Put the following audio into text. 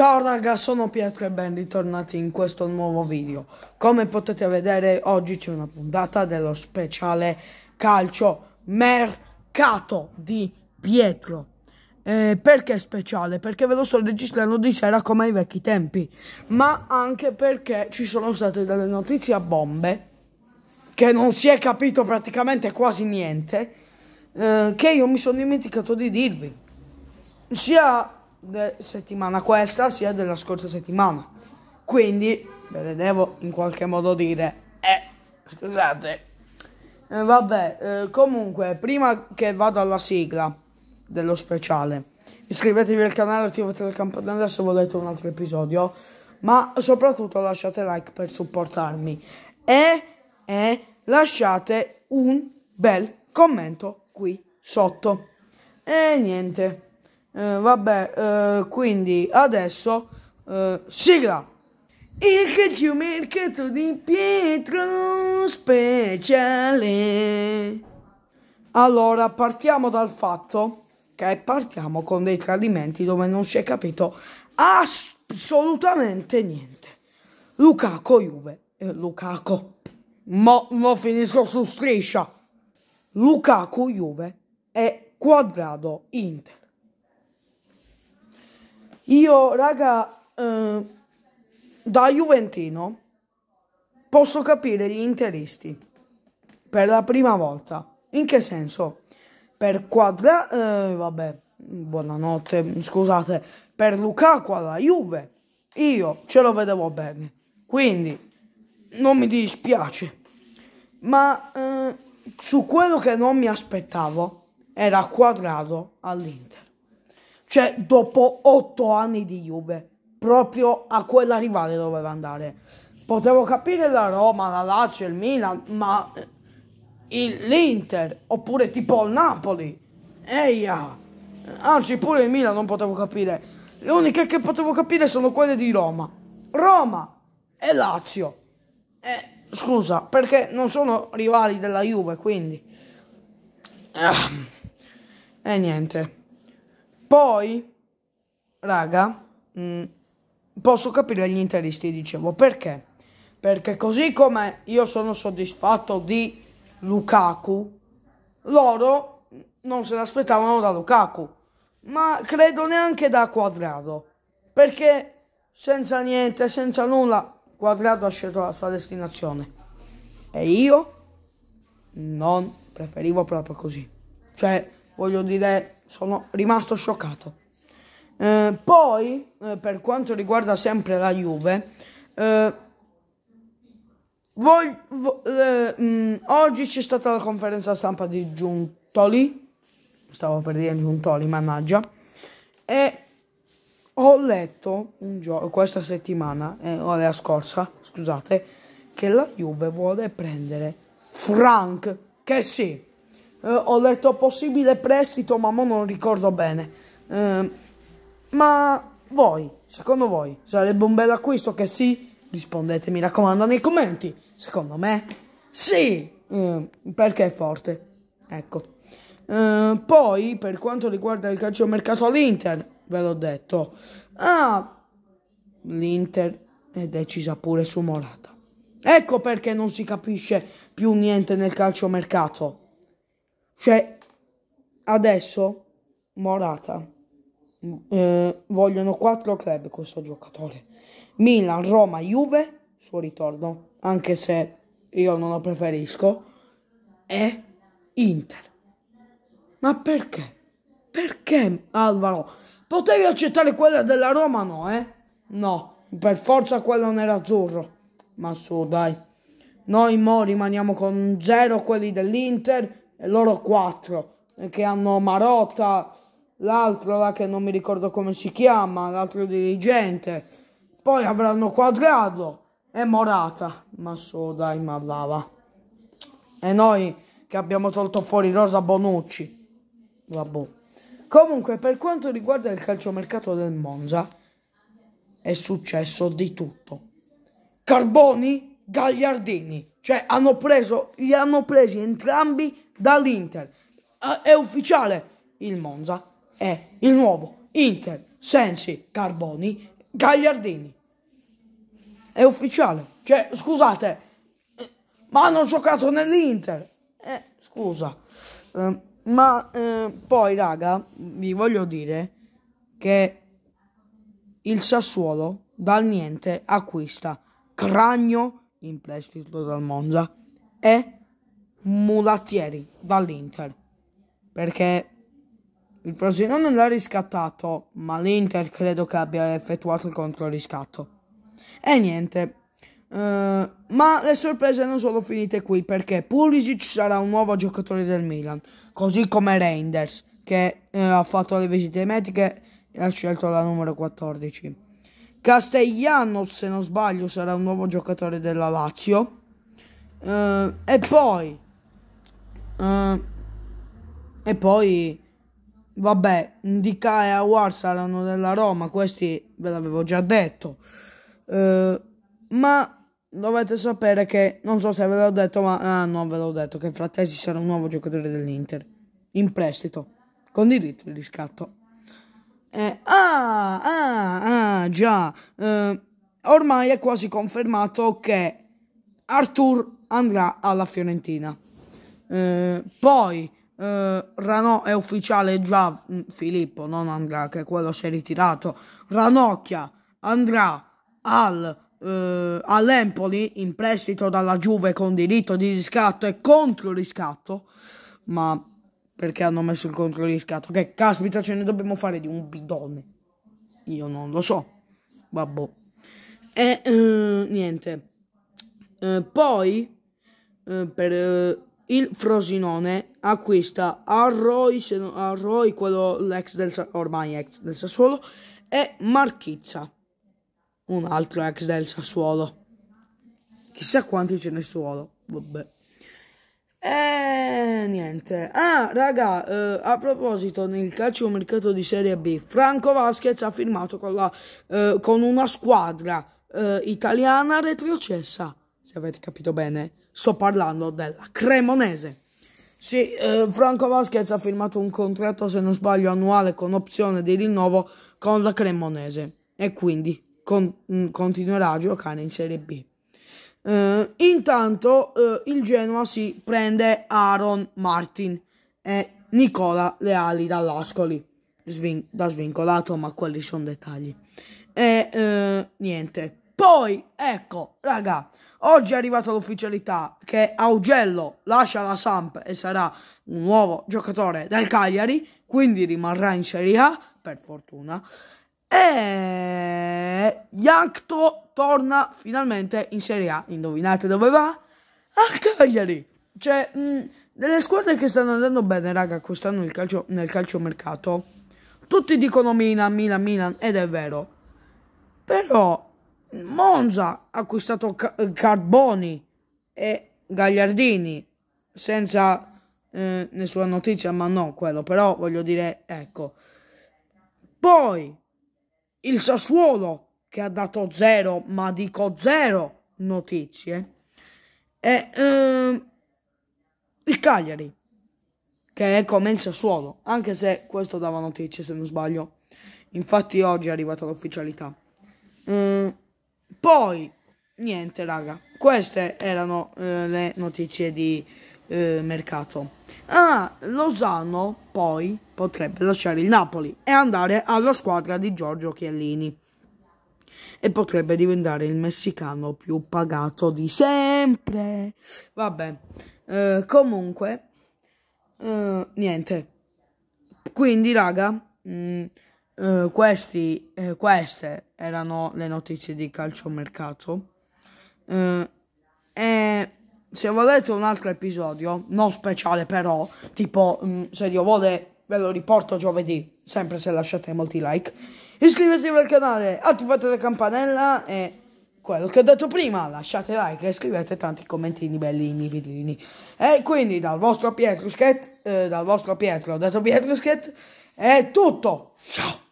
Ciao raga, sono Pietro e ben ritornati in questo nuovo video. Come potete vedere oggi c'è una puntata dello speciale calcio mercato di Pietro. Eh, perché speciale? Perché ve lo sto registrando di sera come ai vecchi tempi, ma anche perché ci sono state delle notizie a bombe che non si è capito praticamente quasi niente, eh, che io mi sono dimenticato di dirvi. Sia settimana questa sia della scorsa settimana. Quindi ve le devo in qualche modo dire. Eh, scusate. Eh, vabbè, eh, comunque, prima che vado alla sigla dello speciale, iscrivetevi al canale, attivate la campanella se volete un altro episodio, ma soprattutto lasciate like per supportarmi e, e lasciate un bel commento qui sotto. E niente. Eh, vabbè, eh, quindi adesso eh, sigla. Il calcio mercato di Pietro speciale. Allora, partiamo dal fatto che partiamo con dei tradimenti dove non si è capito assolutamente niente. Lukaku Juve, eh, Lukaku. Mo, mo finisco su striscia. Lukaku Juve e Quadrado Inter. Io, raga, eh, da Juventino posso capire gli interisti per la prima volta. In che senso? Per Quadra... Eh, vabbè, buonanotte, scusate. Per Lukaku alla Juve io ce lo vedevo bene. Quindi non mi dispiace. Ma eh, su quello che non mi aspettavo era Quadrado all'Inter. Cioè, dopo otto anni di Juve, proprio a quella rivale doveva andare. Potevo capire la Roma, la Lazio, il Milan, ma l'Inter, oppure tipo il Napoli. Eia! Anzi, pure il Milan non potevo capire. Le uniche che potevo capire sono quelle di Roma. Roma e Lazio. E, eh, scusa, perché non sono rivali della Juve, quindi... Ah. E niente. Poi, raga, mh, mm, posso capire gli interisti, dicevo, perché? Perché così come io sono soddisfatto di Lukaku, loro non se l'aspettavano da Lukaku, ma credo neanche da Quadrado, perché senza niente, senza nulla, Quadrado ha scelto la sua destinazione. E io non preferivo proprio così. Cioè, voglio dire, sono rimasto scioccato. Eh, poi, eh, per quanto riguarda sempre la Juve, eh, voi, vo, mh, eh, mm, oggi c'è stata la conferenza stampa di Giuntoli, stavo per dire Giuntoli, mannaggia, e ho letto gio- questa settimana, eh, o la scorsa, scusate, che la Juve vuole prendere Frank, che sì, eh, ho letto possibile prestito, ma non ricordo bene. Eh, ma voi, secondo voi, sarebbe un bel acquisto che sì? Rispondete, mi raccomando, nei commenti. Secondo me, sì, eh, perché è forte. Ecco. Ehm, poi, per quanto riguarda il calciomercato all'Inter, ve l'ho detto. Ah, l'Inter è decisa pure su Morata. Ecco perché non si capisce più niente nel calciomercato. Cioè, adesso Morata. Mm, eh, vogliono quattro club questo giocatore. Milan, Roma, Juve, suo ritorno, anche se io non lo preferisco, e Inter. Ma perché? Perché Alvaro? Potevi accettare quella della Roma, no, eh? No, per forza quella quello nerazzurro. Ma su, dai. Noi mo rimaniamo con zero quelli dell'Inter loro quattro eh, che hanno Marotta, l'altro là che non mi ricordo come si chiama, l'altro dirigente. Poi avranno Quadrado e Morata, ma so dai Mallava. E noi che abbiamo tolto fuori Rosa Bonucci. Vabbè. Comunque, per quanto riguarda il calciomercato del Monza, è successo di tutto. Carboni, Gagliardini, cioè hanno preso, li hanno presi entrambi dall'Inter. Eh, è ufficiale, il Monza è il nuovo Inter Sensi Carboni Gagliardini. È ufficiale. Cioè, scusate, eh, ma hanno giocato nell'Inter. Eh, scusa. Eh, ma eh, poi, raga, vi voglio dire che il Sassuolo dal niente acquista Cragno in prestito dal Monza e Mulattieri dall'Inter. Perché il Frosinone l'ha riscattato, ma l'Inter credo che abbia effettuato il controriscatto. E niente. Uh, ma le sorprese non sono finite qui perché Pulisic sarà un nuovo giocatore del Milan, così come Reinders che uh, ha fatto le visite mediche e ha scelto la numero 14. Castellanos, se non sbaglio, sarà un nuovo giocatore della Lazio. Uh, e poi eh, e poi, vabbè, Indica e Awar saranno della Roma, questi ve l'avevo già detto. Uh, ma dovete sapere che, non so se ve l'ho detto, ma ah, non ve l'ho detto, che Fratesi sarà un nuovo giocatore dell'Inter, in prestito, con diritto di riscatto. Eh, ah, ah, ah, già, uh, ormai è quasi confermato che Arthur andrà alla Fiorentina. Eh, poi eh, Ranò è ufficiale già mm, Filippo, non andrà, che quello si è ritirato. Ranocchia andrà al eh, all'Empoli in prestito dalla Juve con diritto di riscatto e contro riscatto. Ma perché hanno messo il contro riscatto? Che caspita ce ne dobbiamo fare di un bidone? Io non lo so. Vabbè. E eh, niente. Eh, poi eh, per eh, il Frosinone acquista Arroi, Arroi quello l'ex del, ormai ex del Sassuolo, e Marchizza, un altro ex del Sassuolo. Chissà quanti ce ne sono, vabbè. E niente. Ah, raga, eh, a proposito, nel calcio mercato di Serie B, Franco Vasquez ha firmato con, la, eh, con una squadra eh, italiana retrocessa se avete capito bene, sto parlando della Cremonese. Sì, eh, Franco Vasquez ha firmato un contratto, se non sbaglio, annuale con opzione di rinnovo con la Cremonese e quindi con, mh, mm, continuerà a giocare in Serie B. Eh, intanto eh, il Genoa si prende Aaron Martin e Nicola Leali dall'Ascoli, Svin- da svincolato, ma quelli sono dettagli. E eh, niente. Poi, ecco, raga, Oggi è arrivata l'ufficialità che Augello lascia la Samp e sarà un nuovo giocatore del Cagliari, quindi rimarrà in Serie A, per fortuna. E Jankto torna finalmente in Serie A. Indovinate dove va? Al Cagliari. Cioè, mh, mm, delle squadre che stanno andando bene, raga, quest'anno nel calcio, nel calciomercato, tutti dicono Milan, Milan, Milan, ed è vero. Però Monza ha acquistato Carboni e Gagliardini senza eh, nessuna notizia, ma no, quello però voglio dire, ecco. Poi il Sassuolo che ha dato zero, ma dico zero notizie. E eh, il Cagliari che è come il Sassuolo, anche se questo dava notizie se non sbaglio. Infatti oggi è arrivata l'ufficialità. Mm. Poi, niente raga, queste erano eh, le notizie di eh, mercato. Ah, Lozano poi potrebbe lasciare il Napoli e andare alla squadra di Giorgio Chiellini e potrebbe diventare il messicano più pagato di sempre. Vabbè, eh, comunque, eh, niente. Quindi, raga, mh, mm, Uh, questi, eh, queste erano le notizie di calciomercato. Uh, e se volete un altro episodio, non speciale però, tipo mh, mm, se Dio vuole ve lo riporto giovedì, sempre se lasciate molti like. Iscrivetevi al canale, attivate la campanella e quello che ho detto prima, lasciate like e scrivete tanti commentini bellini, bellini. E quindi dal vostro Pietrusket, eh, dal vostro Pietro, ho detto Pietrusket, è tutto. Ciao!